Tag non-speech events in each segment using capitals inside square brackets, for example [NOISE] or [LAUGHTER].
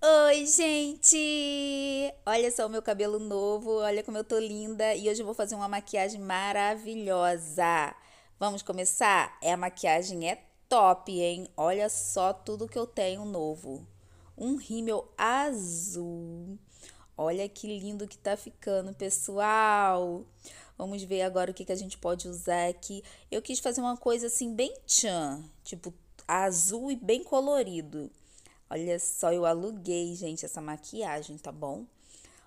Oi, gente! Olha só o meu cabelo novo, olha como eu tô linda e hoje eu vou fazer uma maquiagem maravilhosa. Vamos começar? É, a maquiagem é top, hein? Olha só tudo que eu tenho novo. Um rímel azul. Olha que lindo que tá ficando, pessoal! Vamos ver agora o que, que a gente pode usar aqui. Eu quis fazer uma coisa assim bem tchan, tipo azul e bem colorido. Olha só, eu aluguei, gente, essa maquiagem, tá bom?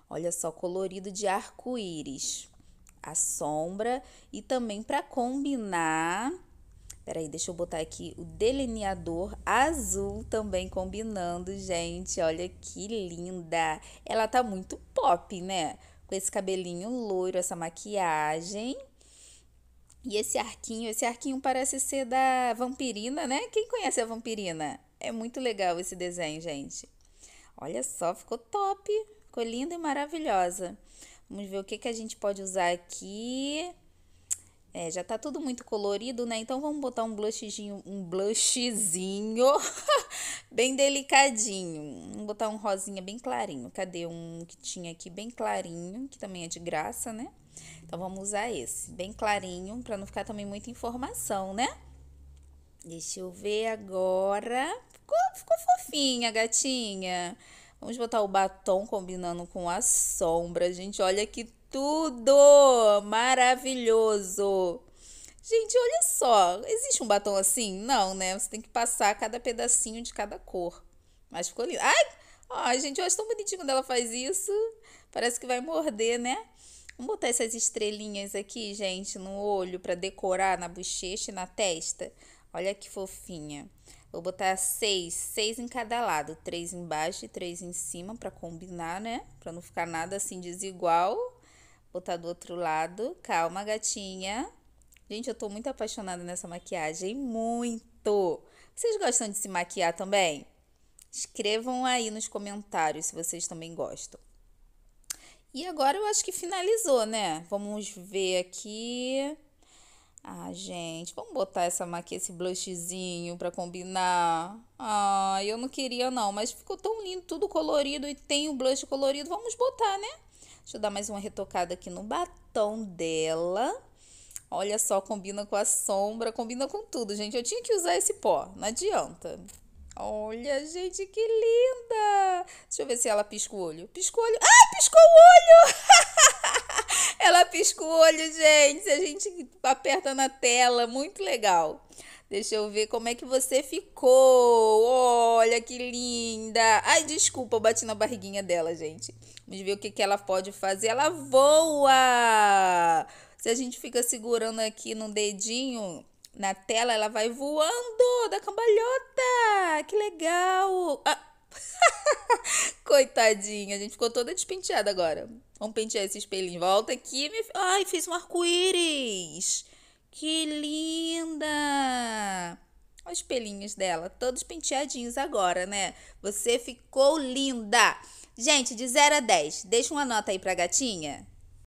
Olha só, colorido de arco-íris. A sombra e também para combinar. Peraí, deixa eu botar aqui o delineador azul também combinando, gente. Olha que linda. Ela tá muito pop, né? Com esse cabelinho loiro, essa maquiagem. E esse arquinho, esse arquinho parece ser da Vampirina, né? Quem conhece a Vampirina? É muito legal esse desenho, gente. Olha só, ficou top. Ficou linda e maravilhosa. Vamos ver o que, que a gente pode usar aqui. É, já tá tudo muito colorido, né? Então vamos botar um blushzinho, um blushzinho [LAUGHS] bem delicadinho. Vamos botar um rosinha bem clarinho. Cadê um que tinha aqui bem clarinho, que também é de graça, né? Então vamos usar esse, bem clarinho, para não ficar também muita informação, né? Deixa eu ver agora. Ficou, ficou fofinha, gatinha. Vamos botar o batom combinando com a sombra, gente. Olha que tudo! Maravilhoso! Gente, olha só. Existe um batom assim? Não, né? Você tem que passar cada pedacinho de cada cor. Mas ficou lindo. Ai! Ai, gente, eu acho tão bonitinho quando ela faz isso. Parece que vai morder, né? Vamos botar essas estrelinhas aqui, gente, no olho para decorar na bochecha e na testa. Olha que fofinha. Vou botar seis, seis em cada lado, três embaixo e três em cima para combinar, né? Para não ficar nada assim desigual. Botar do outro lado. Calma, gatinha. Gente, eu tô muito apaixonada nessa maquiagem, muito. Vocês gostam de se maquiar também? Escrevam aí nos comentários se vocês também gostam. E agora eu acho que finalizou, né? Vamos ver aqui. Ah, gente, vamos botar essa maqui, esse blushzinho pra combinar. Ah, eu não queria não, mas ficou tão lindo, tudo colorido e tem o blush colorido. Vamos botar, né? Deixa eu dar mais uma retocada aqui no batom dela. Olha só, combina com a sombra, combina com tudo, gente. Eu tinha que usar esse pó, não adianta. Olha, gente, que linda! Deixa eu ver se ela pisca o olho. Piscou o olho. Ah, piscou o olho! Pisco o olho, gente. A gente aperta na tela. Muito legal. Deixa eu ver como é que você ficou. Olha que linda. Ai, desculpa, eu bati na barriguinha dela, gente. Vamos ver o que, que ela pode fazer. Ela voa! Se a gente fica segurando aqui no dedinho na tela, ela vai voando da cambalhota. Que legal! Ah, Coitadinha, a gente ficou toda despenteada agora. Vamos pentear esse espelho em volta aqui. Ai, fiz um arco-íris. Que linda! Olha os pelinhos dela, todos penteadinhos agora, né? Você ficou linda! Gente, de 0 a 10, deixa uma nota aí pra gatinha.